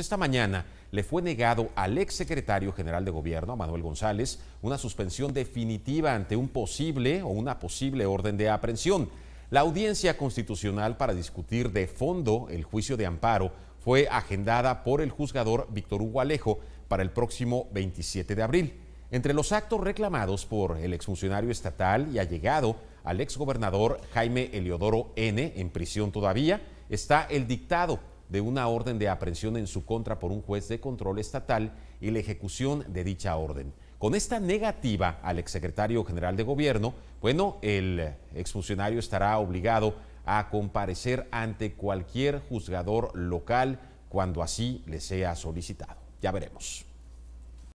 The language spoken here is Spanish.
esta mañana le fue negado al exsecretario general de gobierno, Manuel González, una suspensión definitiva ante un posible o una posible orden de aprehensión. La audiencia constitucional para discutir de fondo el juicio de amparo fue agendada por el juzgador Víctor Hugo Alejo para el próximo 27 de abril. Entre los actos reclamados por el exfuncionario estatal y allegado al exgobernador Jaime Eliodoro N., en prisión todavía, está el dictado de una orden de aprehensión en su contra por un juez de control estatal y la ejecución de dicha orden. Con esta negativa al exsecretario general de gobierno, bueno, el exfuncionario estará obligado a comparecer ante cualquier juzgador local cuando así le sea solicitado. Ya veremos.